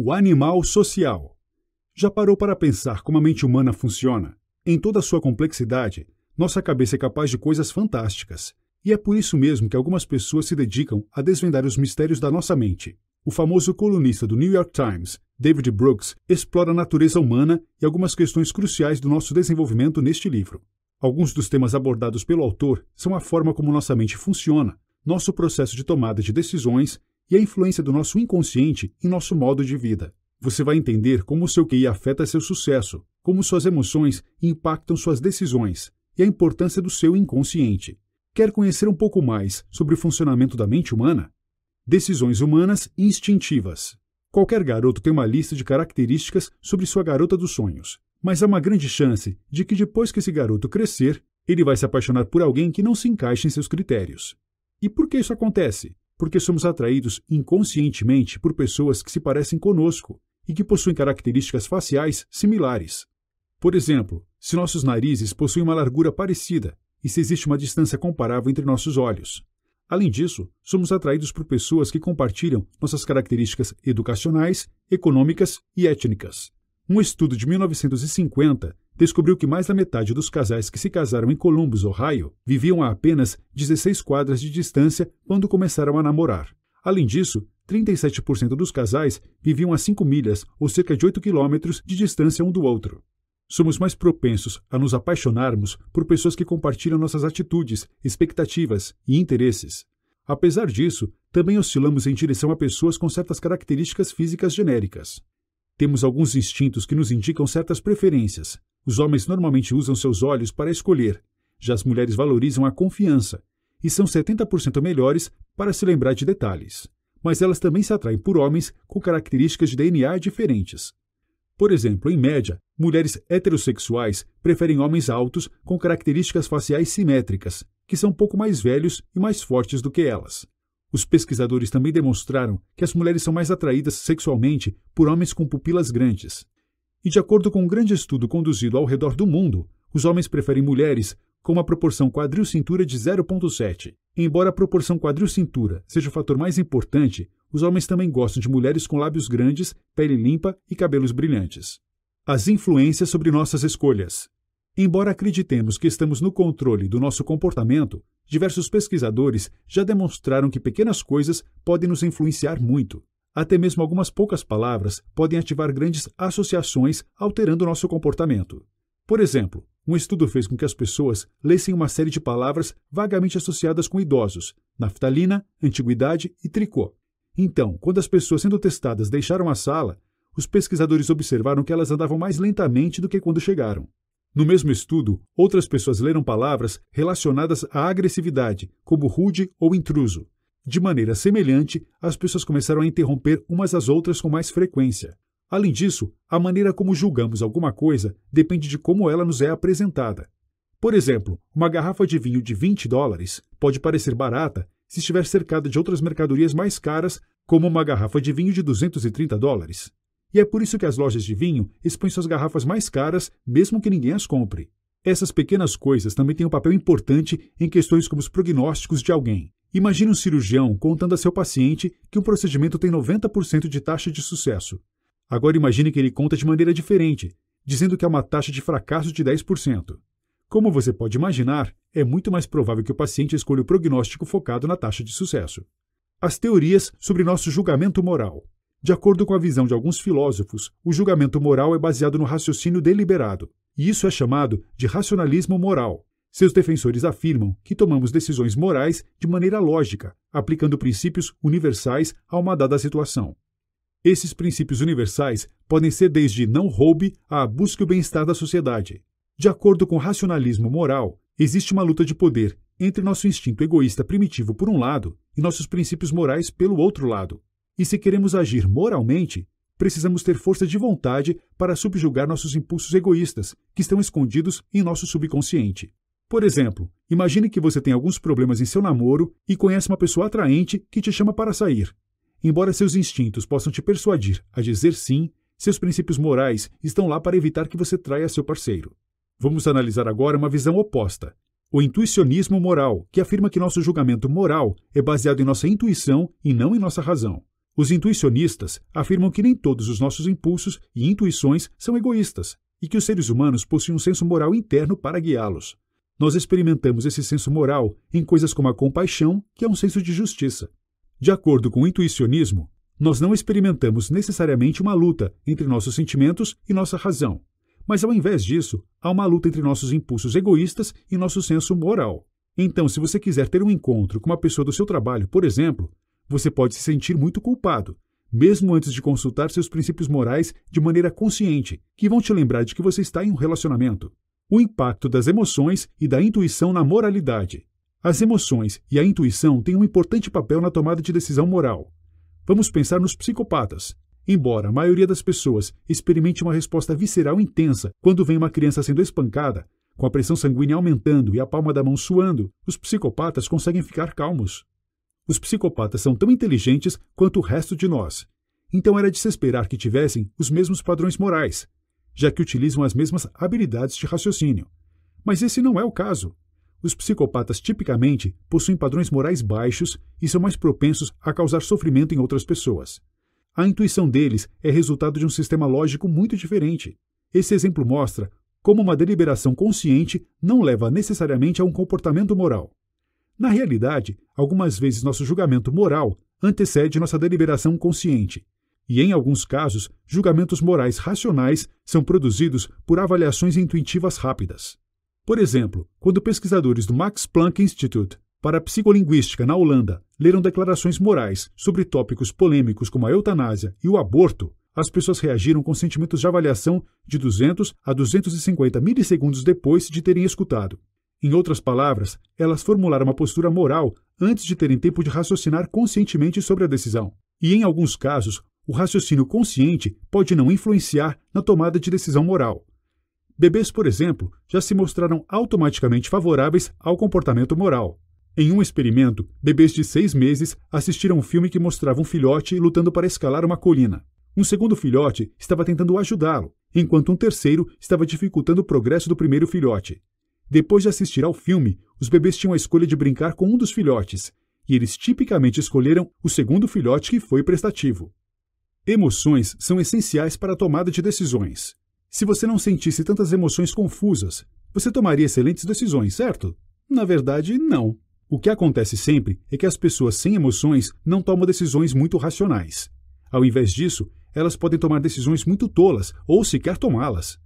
o animal social. Já parou para pensar como a mente humana funciona? Em toda a sua complexidade, nossa cabeça é capaz de coisas fantásticas. E é por isso mesmo que algumas pessoas se dedicam a desvendar os mistérios da nossa mente. O famoso colunista do New York Times, David Brooks, explora a natureza humana e algumas questões cruciais do nosso desenvolvimento neste livro. Alguns dos temas abordados pelo autor são a forma como nossa mente funciona, nosso processo de tomada de decisões e a influência do nosso inconsciente em nosso modo de vida. Você vai entender como o seu QI afeta seu sucesso, como suas emoções impactam suas decisões e a importância do seu inconsciente. Quer conhecer um pouco mais sobre o funcionamento da mente humana? Decisões humanas instintivas. Qualquer garoto tem uma lista de características sobre sua garota dos sonhos, mas há uma grande chance de que depois que esse garoto crescer, ele vai se apaixonar por alguém que não se encaixa em seus critérios. E por que isso acontece? porque somos atraídos inconscientemente por pessoas que se parecem conosco e que possuem características faciais similares. Por exemplo, se nossos narizes possuem uma largura parecida e se existe uma distância comparável entre nossos olhos. Além disso, somos atraídos por pessoas que compartilham nossas características educacionais, econômicas e étnicas. Um estudo de 1950 descobriu que mais da metade dos casais que se casaram em Columbus, Ohio, viviam a apenas 16 quadras de distância quando começaram a namorar. Além disso, 37% dos casais viviam a 5 milhas ou cerca de 8 quilômetros de distância um do outro. Somos mais propensos a nos apaixonarmos por pessoas que compartilham nossas atitudes, expectativas e interesses. Apesar disso, também oscilamos em direção a pessoas com certas características físicas genéricas. Temos alguns instintos que nos indicam certas preferências, os homens normalmente usam seus olhos para escolher, já as mulheres valorizam a confiança e são 70% melhores para se lembrar de detalhes. Mas elas também se atraem por homens com características de DNA diferentes. Por exemplo, em média, mulheres heterossexuais preferem homens altos com características faciais simétricas, que são um pouco mais velhos e mais fortes do que elas. Os pesquisadores também demonstraram que as mulheres são mais atraídas sexualmente por homens com pupilas grandes, e de acordo com um grande estudo conduzido ao redor do mundo, os homens preferem mulheres com uma proporção quadril-cintura de 0,7. Embora a proporção quadril-cintura seja o fator mais importante, os homens também gostam de mulheres com lábios grandes, pele limpa e cabelos brilhantes. As influências sobre nossas escolhas. Embora acreditemos que estamos no controle do nosso comportamento, diversos pesquisadores já demonstraram que pequenas coisas podem nos influenciar muito. Até mesmo algumas poucas palavras podem ativar grandes associações, alterando nosso comportamento. Por exemplo, um estudo fez com que as pessoas lessem uma série de palavras vagamente associadas com idosos: naftalina, antiguidade e tricô. Então, quando as pessoas sendo testadas deixaram a sala, os pesquisadores observaram que elas andavam mais lentamente do que quando chegaram. No mesmo estudo, outras pessoas leram palavras relacionadas à agressividade, como rude ou intruso. De maneira semelhante, as pessoas começaram a interromper umas às outras com mais frequência. Além disso, a maneira como julgamos alguma coisa depende de como ela nos é apresentada. Por exemplo, uma garrafa de vinho de 20 dólares pode parecer barata se estiver cercada de outras mercadorias mais caras, como uma garrafa de vinho de 230 dólares. E é por isso que as lojas de vinho expõem suas garrafas mais caras, mesmo que ninguém as compre. Essas pequenas coisas também têm um papel importante em questões como os prognósticos de alguém. Imagine um cirurgião contando a seu paciente que um procedimento tem 90% de taxa de sucesso. Agora imagine que ele conta de maneira diferente, dizendo que há uma taxa de fracasso de 10%. Como você pode imaginar, é muito mais provável que o paciente escolha o prognóstico focado na taxa de sucesso. As teorias sobre nosso julgamento moral. De acordo com a visão de alguns filósofos, o julgamento moral é baseado no raciocínio deliberado, e isso é chamado de racionalismo moral. Seus defensores afirmam que tomamos decisões morais de maneira lógica, aplicando princípios universais a uma dada situação. Esses princípios universais podem ser desde não roube a busque o bem-estar da sociedade. De acordo com o racionalismo moral, existe uma luta de poder entre nosso instinto egoísta primitivo por um lado e nossos princípios morais pelo outro lado. E se queremos agir moralmente, precisamos ter força de vontade para subjugar nossos impulsos egoístas, que estão escondidos em nosso subconsciente. Por exemplo, imagine que você tem alguns problemas em seu namoro e conhece uma pessoa atraente que te chama para sair. Embora seus instintos possam te persuadir a dizer sim, seus princípios morais estão lá para evitar que você traia seu parceiro. Vamos analisar agora uma visão oposta. O intuicionismo moral, que afirma que nosso julgamento moral é baseado em nossa intuição e não em nossa razão. Os intuicionistas afirmam que nem todos os nossos impulsos e intuições são egoístas e que os seres humanos possuem um senso moral interno para guiá-los nós experimentamos esse senso moral em coisas como a compaixão, que é um senso de justiça. De acordo com o intuicionismo, nós não experimentamos necessariamente uma luta entre nossos sentimentos e nossa razão, mas ao invés disso, há uma luta entre nossos impulsos egoístas e nosso senso moral. Então, se você quiser ter um encontro com uma pessoa do seu trabalho, por exemplo, você pode se sentir muito culpado, mesmo antes de consultar seus princípios morais de maneira consciente, que vão te lembrar de que você está em um relacionamento o impacto das emoções e da intuição na moralidade. As emoções e a intuição têm um importante papel na tomada de decisão moral. Vamos pensar nos psicopatas. Embora a maioria das pessoas experimente uma resposta visceral intensa quando vem uma criança sendo espancada, com a pressão sanguínea aumentando e a palma da mão suando, os psicopatas conseguem ficar calmos. Os psicopatas são tão inteligentes quanto o resto de nós. Então era de se esperar que tivessem os mesmos padrões morais, já que utilizam as mesmas habilidades de raciocínio. Mas esse não é o caso. Os psicopatas tipicamente possuem padrões morais baixos e são mais propensos a causar sofrimento em outras pessoas. A intuição deles é resultado de um sistema lógico muito diferente. Esse exemplo mostra como uma deliberação consciente não leva necessariamente a um comportamento moral. Na realidade, algumas vezes nosso julgamento moral antecede nossa deliberação consciente, e, em alguns casos, julgamentos morais racionais são produzidos por avaliações intuitivas rápidas. Por exemplo, quando pesquisadores do Max Planck Institute para a psicolinguística na Holanda leram declarações morais sobre tópicos polêmicos como a eutanásia e o aborto, as pessoas reagiram com sentimentos de avaliação de 200 a 250 milissegundos depois de terem escutado. Em outras palavras, elas formularam uma postura moral antes de terem tempo de raciocinar conscientemente sobre a decisão. E em alguns casos, o raciocínio consciente pode não influenciar na tomada de decisão moral. Bebês, por exemplo, já se mostraram automaticamente favoráveis ao comportamento moral. Em um experimento, bebês de seis meses assistiram um filme que mostrava um filhote lutando para escalar uma colina. Um segundo filhote estava tentando ajudá-lo, enquanto um terceiro estava dificultando o progresso do primeiro filhote. Depois de assistir ao filme, os bebês tinham a escolha de brincar com um dos filhotes, e eles tipicamente escolheram o segundo filhote que foi prestativo. Emoções são essenciais para a tomada de decisões. Se você não sentisse tantas emoções confusas, você tomaria excelentes decisões, certo? Na verdade, não. O que acontece sempre é que as pessoas sem emoções não tomam decisões muito racionais. Ao invés disso, elas podem tomar decisões muito tolas ou sequer tomá-las.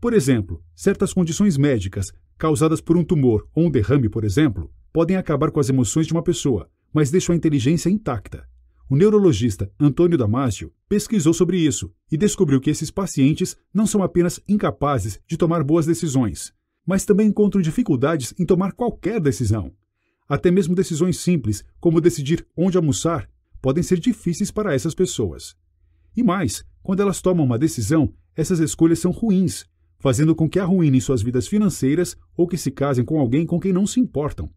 Por exemplo, certas condições médicas, causadas por um tumor ou um derrame, por exemplo, podem acabar com as emoções de uma pessoa, mas deixam a inteligência intacta. O neurologista Antônio Damásio pesquisou sobre isso e descobriu que esses pacientes não são apenas incapazes de tomar boas decisões, mas também encontram dificuldades em tomar qualquer decisão. Até mesmo decisões simples, como decidir onde almoçar, podem ser difíceis para essas pessoas. E mais, quando elas tomam uma decisão, essas escolhas são ruins, fazendo com que arruinem suas vidas financeiras ou que se casem com alguém com quem não se importam.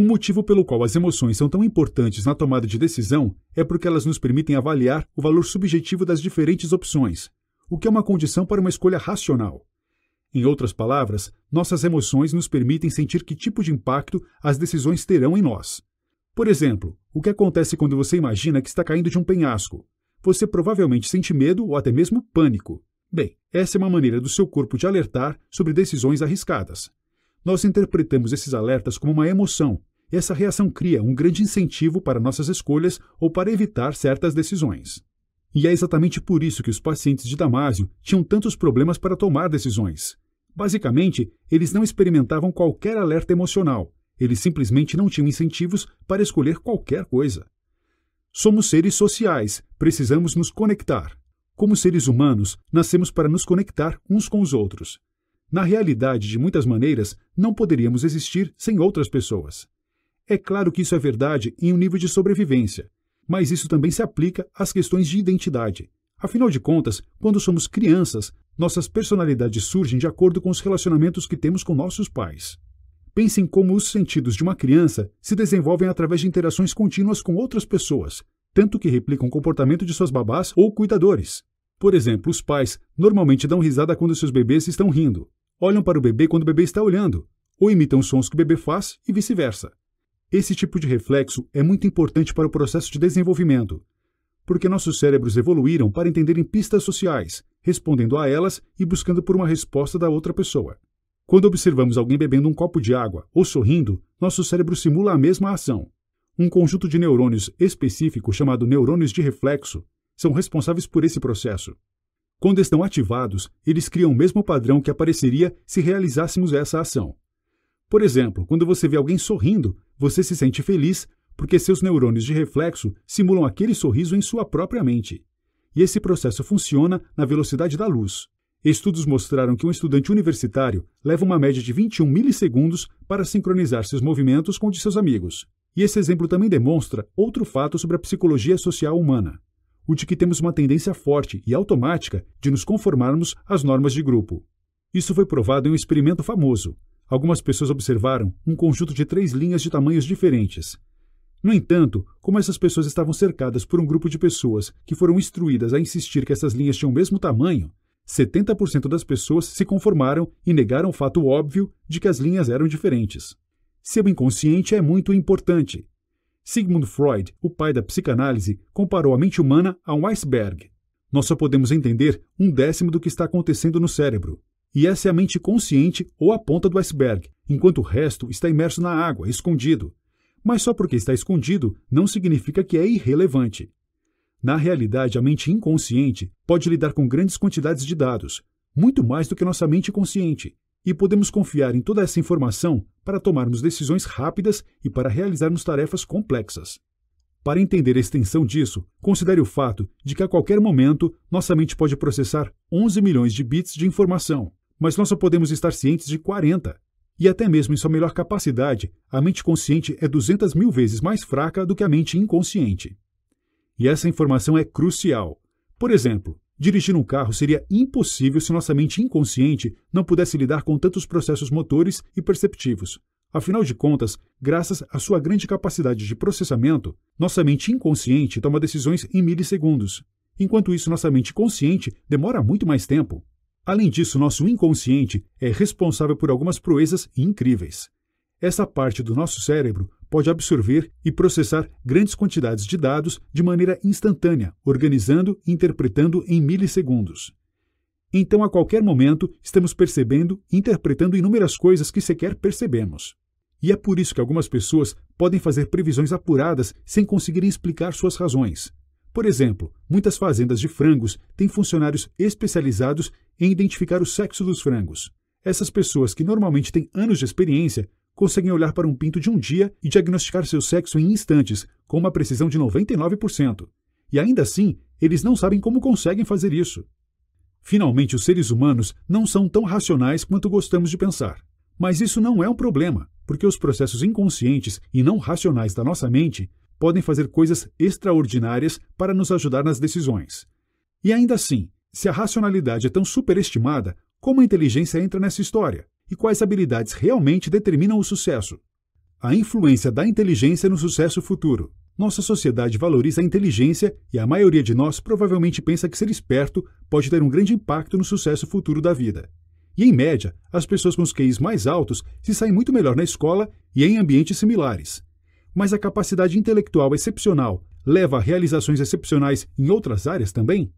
Um motivo pelo qual as emoções são tão importantes na tomada de decisão é porque elas nos permitem avaliar o valor subjetivo das diferentes opções, o que é uma condição para uma escolha racional. Em outras palavras, nossas emoções nos permitem sentir que tipo de impacto as decisões terão em nós. Por exemplo, o que acontece quando você imagina que está caindo de um penhasco? Você provavelmente sente medo ou até mesmo pânico. Bem, essa é uma maneira do seu corpo de alertar sobre decisões arriscadas. Nós interpretamos esses alertas como uma emoção, e essa reação cria um grande incentivo para nossas escolhas ou para evitar certas decisões. E é exatamente por isso que os pacientes de Damásio tinham tantos problemas para tomar decisões. Basicamente, eles não experimentavam qualquer alerta emocional, eles simplesmente não tinham incentivos para escolher qualquer coisa. Somos seres sociais, precisamos nos conectar. Como seres humanos, nascemos para nos conectar uns com os outros. Na realidade, de muitas maneiras, não poderíamos existir sem outras pessoas. É claro que isso é verdade em um nível de sobrevivência, mas isso também se aplica às questões de identidade. Afinal de contas, quando somos crianças, nossas personalidades surgem de acordo com os relacionamentos que temos com nossos pais. Pensem como os sentidos de uma criança se desenvolvem através de interações contínuas com outras pessoas, tanto que replicam o comportamento de suas babás ou cuidadores. Por exemplo, os pais normalmente dão risada quando seus bebês estão rindo, olham para o bebê quando o bebê está olhando, ou imitam sons que o bebê faz e vice-versa. Esse tipo de reflexo é muito importante para o processo de desenvolvimento, porque nossos cérebros evoluíram para entenderem pistas sociais, respondendo a elas e buscando por uma resposta da outra pessoa. Quando observamos alguém bebendo um copo de água ou sorrindo, nosso cérebro simula a mesma ação. Um conjunto de neurônios específico chamado neurônios de reflexo são responsáveis por esse processo. Quando estão ativados, eles criam o mesmo padrão que apareceria se realizássemos essa ação. Por exemplo, quando você vê alguém sorrindo, você se sente feliz porque seus neurônios de reflexo simulam aquele sorriso em sua própria mente. E esse processo funciona na velocidade da luz. Estudos mostraram que um estudante universitário leva uma média de 21 milissegundos para sincronizar seus movimentos com os de seus amigos. E esse exemplo também demonstra outro fato sobre a psicologia social humana o de que temos uma tendência forte e automática de nos conformarmos às normas de grupo. Isso foi provado em um experimento famoso. Algumas pessoas observaram um conjunto de três linhas de tamanhos diferentes. No entanto, como essas pessoas estavam cercadas por um grupo de pessoas que foram instruídas a insistir que essas linhas tinham o mesmo tamanho, 70% das pessoas se conformaram e negaram o fato óbvio de que as linhas eram diferentes. Seu inconsciente é muito importante. Sigmund Freud, o pai da psicanálise, comparou a mente humana a um iceberg. Nós só podemos entender um décimo do que está acontecendo no cérebro. E essa é a mente consciente ou a ponta do iceberg, enquanto o resto está imerso na água, escondido. Mas só porque está escondido não significa que é irrelevante. Na realidade, a mente inconsciente pode lidar com grandes quantidades de dados, muito mais do que nossa mente consciente e podemos confiar em toda essa informação para tomarmos decisões rápidas e para realizarmos tarefas complexas. Para entender a extensão disso, considere o fato de que a qualquer momento nossa mente pode processar 11 milhões de bits de informação, mas nós só podemos estar cientes de 40. E até mesmo em sua melhor capacidade, a mente consciente é 200 mil vezes mais fraca do que a mente inconsciente. E essa informação é crucial. Por exemplo, Dirigir um carro seria impossível se nossa mente inconsciente não pudesse lidar com tantos processos motores e perceptivos. Afinal de contas, graças à sua grande capacidade de processamento, nossa mente inconsciente toma decisões em milissegundos. Enquanto isso, nossa mente consciente demora muito mais tempo. Além disso, nosso inconsciente é responsável por algumas proezas incríveis. Essa parte do nosso cérebro pode absorver e processar grandes quantidades de dados de maneira instantânea, organizando e interpretando em milissegundos. Então, a qualquer momento, estamos percebendo e interpretando inúmeras coisas que sequer percebemos. E é por isso que algumas pessoas podem fazer previsões apuradas sem conseguirem explicar suas razões. Por exemplo, muitas fazendas de frangos têm funcionários especializados em identificar o sexo dos frangos. Essas pessoas que normalmente têm anos de experiência conseguem olhar para um pinto de um dia e diagnosticar seu sexo em instantes, com uma precisão de 99%. E ainda assim, eles não sabem como conseguem fazer isso. Finalmente, os seres humanos não são tão racionais quanto gostamos de pensar. Mas isso não é um problema, porque os processos inconscientes e não racionais da nossa mente podem fazer coisas extraordinárias para nos ajudar nas decisões. E ainda assim, se a racionalidade é tão superestimada, como a inteligência entra nessa história? e quais habilidades realmente determinam o sucesso. A influência da inteligência no sucesso futuro. Nossa sociedade valoriza a inteligência e a maioria de nós provavelmente pensa que ser esperto pode ter um grande impacto no sucesso futuro da vida. E, em média, as pessoas com os QIs mais altos se saem muito melhor na escola e em ambientes similares. Mas a capacidade intelectual excepcional leva a realizações excepcionais em outras áreas também?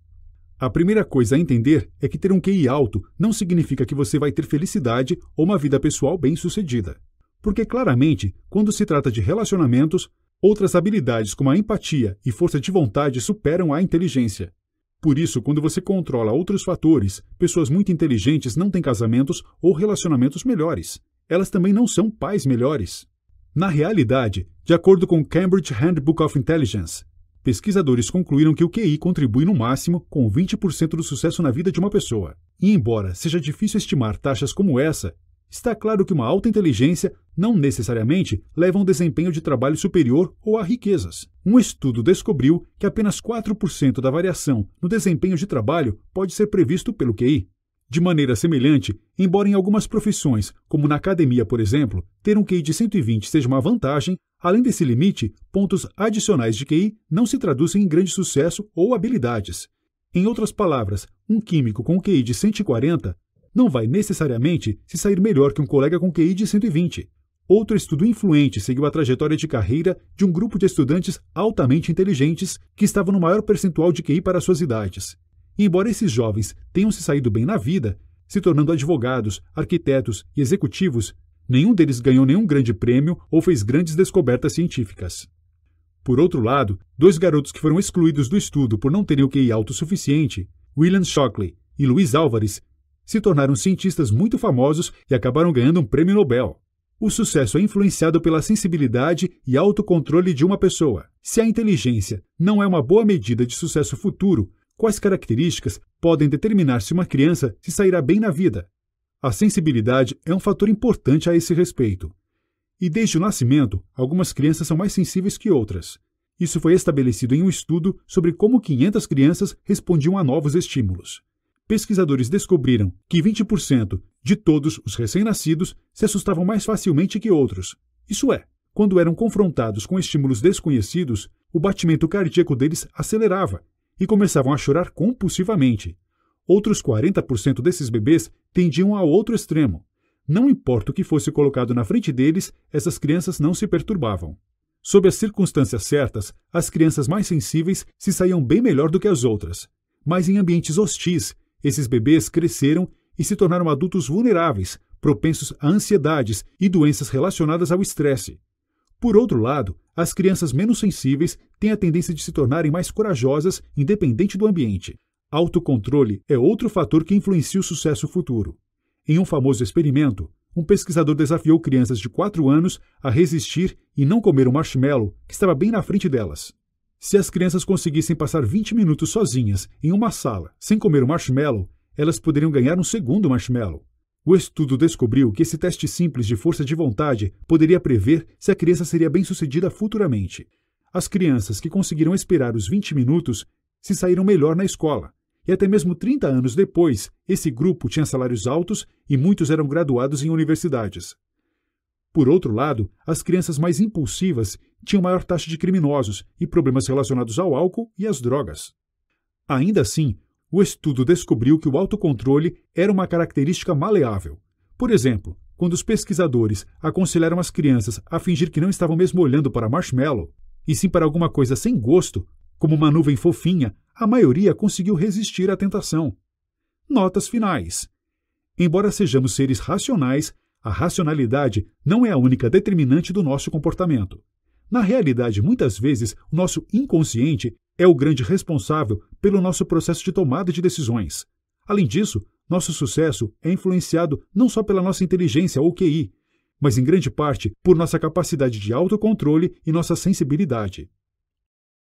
A primeira coisa a entender é que ter um QI alto não significa que você vai ter felicidade ou uma vida pessoal bem-sucedida. Porque, claramente, quando se trata de relacionamentos, outras habilidades como a empatia e força de vontade superam a inteligência. Por isso, quando você controla outros fatores, pessoas muito inteligentes não têm casamentos ou relacionamentos melhores. Elas também não são pais melhores. Na realidade, de acordo com o Cambridge Handbook of Intelligence, pesquisadores concluíram que o QI contribui no máximo com 20% do sucesso na vida de uma pessoa. E embora seja difícil estimar taxas como essa, está claro que uma alta inteligência não necessariamente leva a um desempenho de trabalho superior ou a riquezas. Um estudo descobriu que apenas 4% da variação no desempenho de trabalho pode ser previsto pelo QI. De maneira semelhante, embora em algumas profissões, como na academia, por exemplo, ter um QI de 120 seja uma vantagem, Além desse limite, pontos adicionais de QI não se traduzem em grande sucesso ou habilidades. Em outras palavras, um químico com QI de 140 não vai necessariamente se sair melhor que um colega com QI de 120. Outro estudo influente seguiu a trajetória de carreira de um grupo de estudantes altamente inteligentes que estavam no maior percentual de QI para suas idades. E embora esses jovens tenham se saído bem na vida, se tornando advogados, arquitetos e executivos, Nenhum deles ganhou nenhum grande prêmio ou fez grandes descobertas científicas. Por outro lado, dois garotos que foram excluídos do estudo por não terem o QI alto suficiente, William Shockley e Luiz Álvares, se tornaram cientistas muito famosos e acabaram ganhando um prêmio Nobel. O sucesso é influenciado pela sensibilidade e autocontrole de uma pessoa. Se a inteligência não é uma boa medida de sucesso futuro, quais características podem determinar se uma criança se sairá bem na vida? A sensibilidade é um fator importante a esse respeito. E desde o nascimento, algumas crianças são mais sensíveis que outras. Isso foi estabelecido em um estudo sobre como 500 crianças respondiam a novos estímulos. Pesquisadores descobriram que 20% de todos os recém-nascidos se assustavam mais facilmente que outros. Isso é, quando eram confrontados com estímulos desconhecidos, o batimento cardíaco deles acelerava e começavam a chorar compulsivamente. Outros 40% desses bebês tendiam ao outro extremo. Não importa o que fosse colocado na frente deles, essas crianças não se perturbavam. Sob as circunstâncias certas, as crianças mais sensíveis se saíam bem melhor do que as outras. Mas em ambientes hostis, esses bebês cresceram e se tornaram adultos vulneráveis, propensos a ansiedades e doenças relacionadas ao estresse. Por outro lado, as crianças menos sensíveis têm a tendência de se tornarem mais corajosas, independente do ambiente. Autocontrole é outro fator que influencia o sucesso futuro. Em um famoso experimento, um pesquisador desafiou crianças de 4 anos a resistir e não comer um marshmallow que estava bem na frente delas. Se as crianças conseguissem passar 20 minutos sozinhas em uma sala sem comer um marshmallow, elas poderiam ganhar um segundo marshmallow. O estudo descobriu que esse teste simples de força de vontade poderia prever se a criança seria bem-sucedida futuramente. As crianças que conseguiram esperar os 20 minutos se saíram melhor na escola, e até mesmo 30 anos depois, esse grupo tinha salários altos e muitos eram graduados em universidades. Por outro lado, as crianças mais impulsivas tinham maior taxa de criminosos e problemas relacionados ao álcool e às drogas. Ainda assim, o estudo descobriu que o autocontrole era uma característica maleável. Por exemplo, quando os pesquisadores aconselharam as crianças a fingir que não estavam mesmo olhando para marshmallow, e sim para alguma coisa sem gosto, como uma nuvem fofinha, a maioria conseguiu resistir à tentação. Notas finais. Embora sejamos seres racionais, a racionalidade não é a única determinante do nosso comportamento. Na realidade, muitas vezes, o nosso inconsciente é o grande responsável pelo nosso processo de tomada de decisões. Além disso, nosso sucesso é influenciado não só pela nossa inteligência ou QI, mas em grande parte por nossa capacidade de autocontrole e nossa sensibilidade.